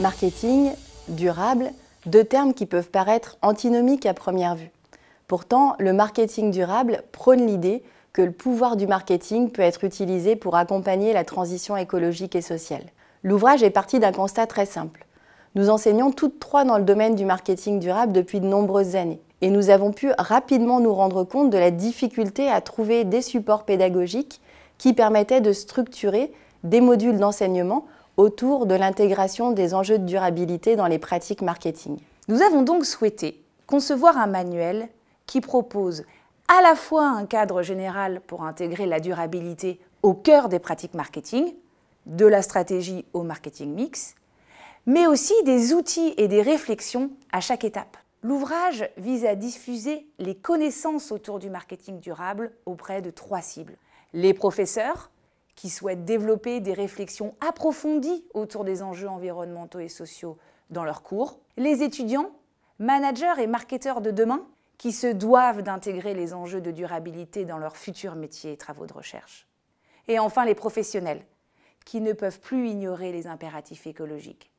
Marketing, durable, deux termes qui peuvent paraître antinomiques à première vue. Pourtant, le marketing durable prône l'idée que le pouvoir du marketing peut être utilisé pour accompagner la transition écologique et sociale. L'ouvrage est parti d'un constat très simple. Nous enseignons toutes trois dans le domaine du marketing durable depuis de nombreuses années et nous avons pu rapidement nous rendre compte de la difficulté à trouver des supports pédagogiques qui permettaient de structurer des modules d'enseignement autour de l'intégration des enjeux de durabilité dans les pratiques marketing. Nous avons donc souhaité concevoir un manuel qui propose à la fois un cadre général pour intégrer la durabilité au cœur des pratiques marketing, de la stratégie au marketing mix, mais aussi des outils et des réflexions à chaque étape. L'ouvrage vise à diffuser les connaissances autour du marketing durable auprès de trois cibles. Les professeurs, qui souhaitent développer des réflexions approfondies autour des enjeux environnementaux et sociaux dans leurs cours, les étudiants, managers et marketeurs de demain qui se doivent d'intégrer les enjeux de durabilité dans leurs futurs métiers et travaux de recherche. Et enfin les professionnels, qui ne peuvent plus ignorer les impératifs écologiques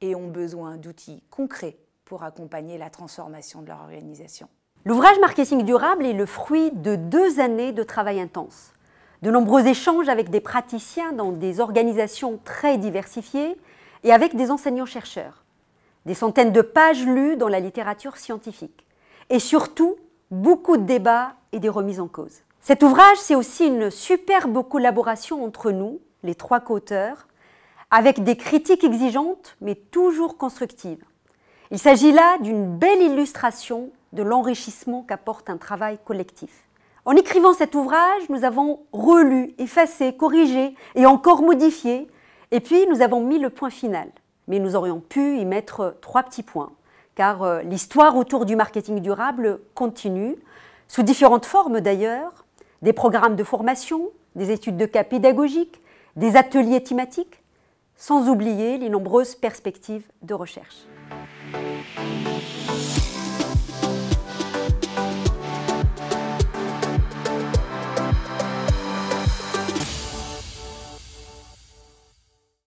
et ont besoin d'outils concrets pour accompagner la transformation de leur organisation. L'ouvrage Marketing durable est le fruit de deux années de travail intense de nombreux échanges avec des praticiens dans des organisations très diversifiées et avec des enseignants-chercheurs, des centaines de pages lues dans la littérature scientifique, et surtout beaucoup de débats et des remises en cause. Cet ouvrage, c'est aussi une superbe collaboration entre nous, les trois co-auteurs, avec des critiques exigeantes mais toujours constructives. Il s'agit là d'une belle illustration de l'enrichissement qu'apporte un travail collectif. En écrivant cet ouvrage, nous avons relu, effacé, corrigé et encore modifié, et puis nous avons mis le point final. Mais nous aurions pu y mettre trois petits points, car euh, l'histoire autour du marketing durable continue, sous différentes formes d'ailleurs, des programmes de formation, des études de cas pédagogiques, des ateliers thématiques, sans oublier les nombreuses perspectives de recherche.